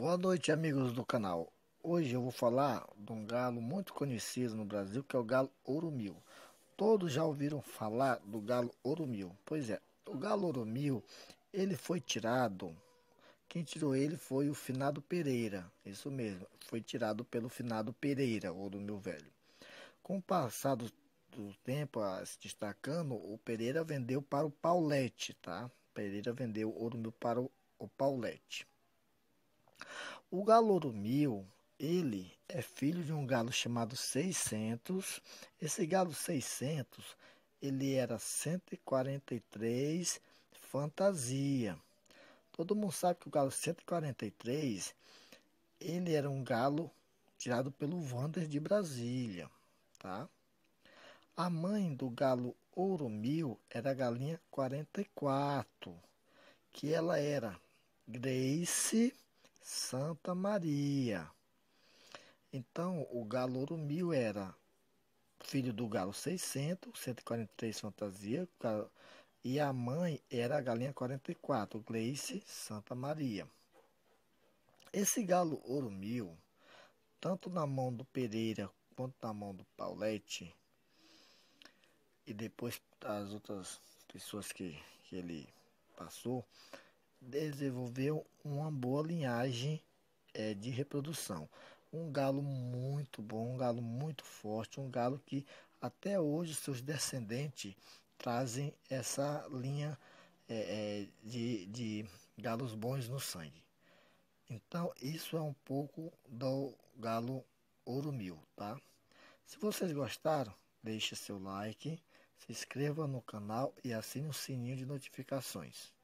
Boa noite, amigos do canal. Hoje eu vou falar de um galo muito conhecido no Brasil, que é o galo ouro-mil. Todos já ouviram falar do galo ouro-mil. Pois é, o galo ouro-mil, ele foi tirado. Quem tirou ele foi o finado Pereira. Isso mesmo, foi tirado pelo finado Pereira, ouro-mil velho. Com o passar do, do tempo a se destacando, o Pereira vendeu para o Paulette, tá? Pereira vendeu ouro-mil para o, o Paulette. O galouro mil, ele é filho de um galo chamado 600. Esse galo 600, ele era 143 fantasia. Todo mundo sabe que o galo 143, ele era um galo tirado pelo Wander de Brasília, tá? A mãe do galo ouro mil era a galinha 44, que ela era Grace Santa Maria. Então, o galo ouro mil era filho do galo 600, 143 fantasia, e a mãe era a galinha 44, Gleice Santa Maria. Esse galo ouro mil, tanto na mão do Pereira quanto na mão do Paulette, e depois as outras pessoas que, que ele passou, desenvolveu uma boa linhagem é, de reprodução. Um galo muito bom, um galo muito forte, um galo que até hoje seus descendentes trazem essa linha é, é, de, de galos bons no sangue. Então, isso é um pouco do galo ouro mil, tá? Se vocês gostaram, deixe seu like, se inscreva no canal e assine o sininho de notificações.